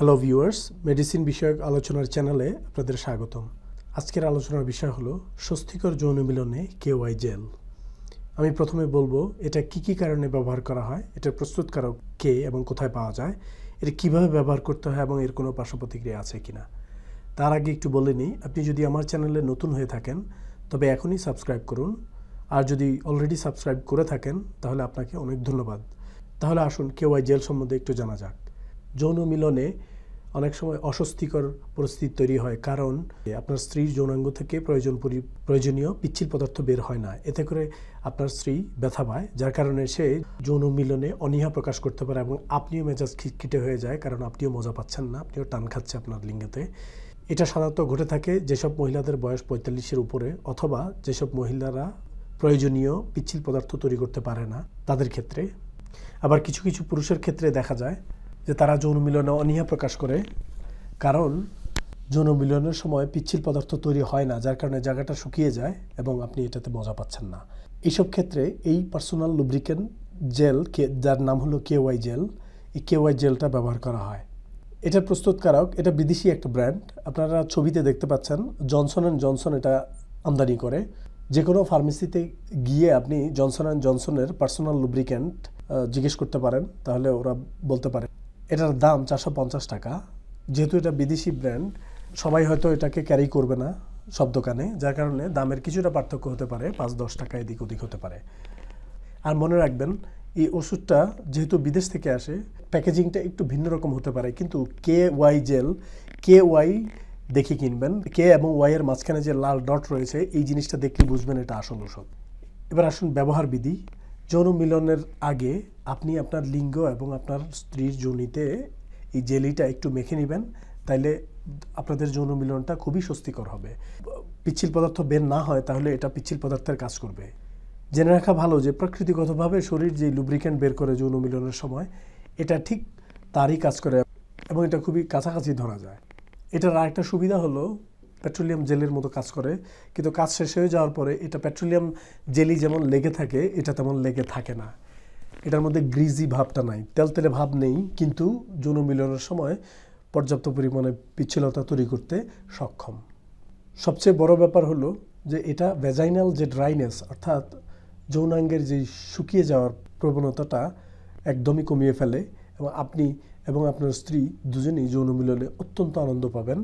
hello viewers medicine বিষয়ক আলোচনার চ্যানেলে আপনাদের স্বাগতম আজকের আলোচনার বিষয় হলো স্বস্তিকর যৌন মিলনে কেওয়াই জেল আমি প্রথমে বলবো এটা কি কি কারণে ব্যবহার করা হয় এটার প্রস্তুতকারক কে এবং কোথায় পাওয়া যায় এটা কিভাবে ব্যবহার করতে হয় এবং এর কোনো পার্শ্ব প্রতিক্রিয়া আছে কি না তার আগে একটু বলে নিই আপনি যদি আমার চ্যানেলে নতুন হয়ে থাকেন তবে এখনই সাবস্ক্রাইব করুন আর যদি অলরেডি সাবস্ক্রাইব করে থাকেন তাহলে আপনাকে অনেক ধন্যবাদ তাহলে আসুন কেওয়াই জেল সম্বন্ধে একটু জানা যাক যৌন মিলনে অনেক সময় অস্বস্তিকর পরিস্থিতি তৈরি হয় কারণ আপনার স্ত্রীর যৌনাঙ্গ থেকে প্রয়োজন প্রয়োজনীয় পিচ্ছিল পদার্থ বের হয় না এতে করে আপনার স্ত্রী ব্যথা পায় যার কারণে সে যৌন মিলনে অনীহা প্রকাশ করতে পারে এবং আপনিও মেজাজ খিটখিটে হয়ে যায় কারণ আপনিও মজা পাচ্ছেন না আপনিও টান খাচ্ছে আপনার লিঙ্গেতে এটা সাধারণত ঘটে থাকে যেসব মহিলাদের বয়স পঁয়তাল্লিশের উপরে অথবা যেসব মহিলারা প্রয়োজনীয় পিচ্ছিল পদার্থ তৈরি করতে পারে না তাদের ক্ষেত্রে আবার কিছু কিছু পুরুষের ক্ষেত্রে দেখা যায় যে তারা যৌন মিলনে অনীহা প্রকাশ করে কারণ যৌন মিলনের সময় পিচ্ছিল পদার্থ তৈরি হয় না যার কারণে জায়গাটা শুকিয়ে যায় এবং আপনি এটাতে মজা পাচ্ছেন না এইসব ক্ষেত্রে এই পার্সোনাল লুব্রিকেন জেল কে যার নাম হলো কেওয়াই জেল এই কেওয়াই জেলটা ব্যবহার করা হয় এটার প্রস্তুতকারক এটা বিদেশি একটা ব্র্যান্ড আপনারা ছবিতে দেখতে পাচ্ছেন জনসন অ্যান্ড জনসন এটা আমদানি করে যে কোনো ফার্মেসিতে গিয়ে আপনি জনসন অ্যান্ড জনসনের পার্সোনাল লুব্রিকেন্ট জিজ্ঞেস করতে পারেন তাহলে ওরা বলতে পারে এটার দাম চারশো পঞ্চাশ টাকা যেহেতু এটা বিদেশি ব্র্যান্ড সবাই হয়তো এটাকে ক্যারি করবে না সব দোকানে যার কারণে দামের কিছুটা পার্থক্য হতে পারে পাঁচ দশ টাকা এদিক ওদিক হতে পারে আর মনে রাখবেন এই ওষুধটা যেহেতু বিদেশ থেকে আসে প্যাকেজিংটা একটু ভিন্ন রকম হতে পারে কিন্তু K Y gel K Y দেখে কিনবেন কে এবং ওয়াইয়ের মাঝখানে যে লাল ডট রয়েছে এই জিনিসটা দেখলে বুঝবেন এটা আসল ওষুধ এবার আসুন ব্যবহার বিধি যৌন মিলনের আগে আপনি আপনার লিঙ্গ এবং আপনার স্ত্রীর জনিতে এই জেলিটা একটু মেখে নেবেন তাইলে আপনাদের যৌন মিলনটা খুবই স্বস্তিকর হবে পিচ্ছিল পদার্থ বের না হয় তাহলে এটা পিচ্ছিল পদার্থের কাজ করবে জেনে রাখা ভালো যে প্রকৃতিগতভাবে শরীর যে লুব্রিকেন্ট বের করে যৌন মিলনের সময় এটা ঠিক তারই কাজ করে এবং এটা খুবই কাছাকাছি ধরা যায় এটার আরেকটা সুবিধা হলো পেট্রোলিয়াম জেলের মতো কাজ করে কিন্তু কাজ শেষ হয়ে যাওয়ার পরে এটা পেট্রোলিয়াম জেলি যেমন লেগে থাকে এটা তেমন লেগে থাকে না এটার মধ্যে গ্রিজি ভাবটা নাই তেলতেলে ভাব নেই কিন্তু যৌন মিলনের সময় পর্যাপ্ত পরিমাণে পিচ্ছিলতা তৈরি করতে সক্ষম সবচেয়ে বড় ব্যাপার হলো যে এটা ভেজাইনাল যে ড্রাইনেস অর্থাৎ যৌনাঙ্গের যে শুকিয়ে যাওয়ার প্রবণতাটা একদমই কমিয়ে ফেলে এবং আপনি এবং আপনার স্ত্রী দুজনেই যৌন মিলনে অত্যন্ত আনন্দ পাবেন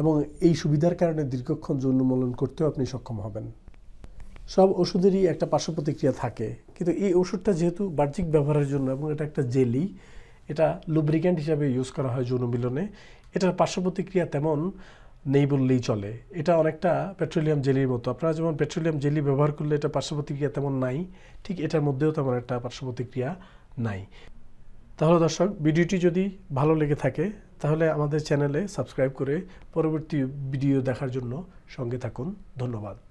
এবং এই সুবিধার কারণে দীর্ঘক্ষণ যৌনমলন করতেও আপনি সক্ষম হবেন সব ওষুধেরই একটা পার্শ্ব প্রতিক্রিয়া থাকে কিন্তু এই ওষুধটা যেহেতু বাহ্যিক ব্যবহারের জন্য এবং এটা একটা জেলি এটা লুব্রিক্যান্ট হিসাবে ইউজ করা হয় যৌন মিলনে এটার পার্শ্ব প্রতিক্রিয়া তেমন নেই বললেই চলে এটা অনেকটা পেট্রোলিয়াম জেলির মতো আপনারা যেমন পেট্রোলিয়াম জেলি ব্যবহার করলে এটা পার্শ্ব প্রতিক্রিয়া তেমন নাই ঠিক এটার মধ্যেও তেমন একটা পার্শ্ব প্রতিক্রিয়া নাই তাহলে দর্শক ভিডিওটি যদি ভালো লেগে থাকে তাহলে আমাদের চ্যানেলে সাবস্ক্রাইব করে পরবর্তী ভিডিও দেখার জন্য সঙ্গে থাকুন ধন্যবাদ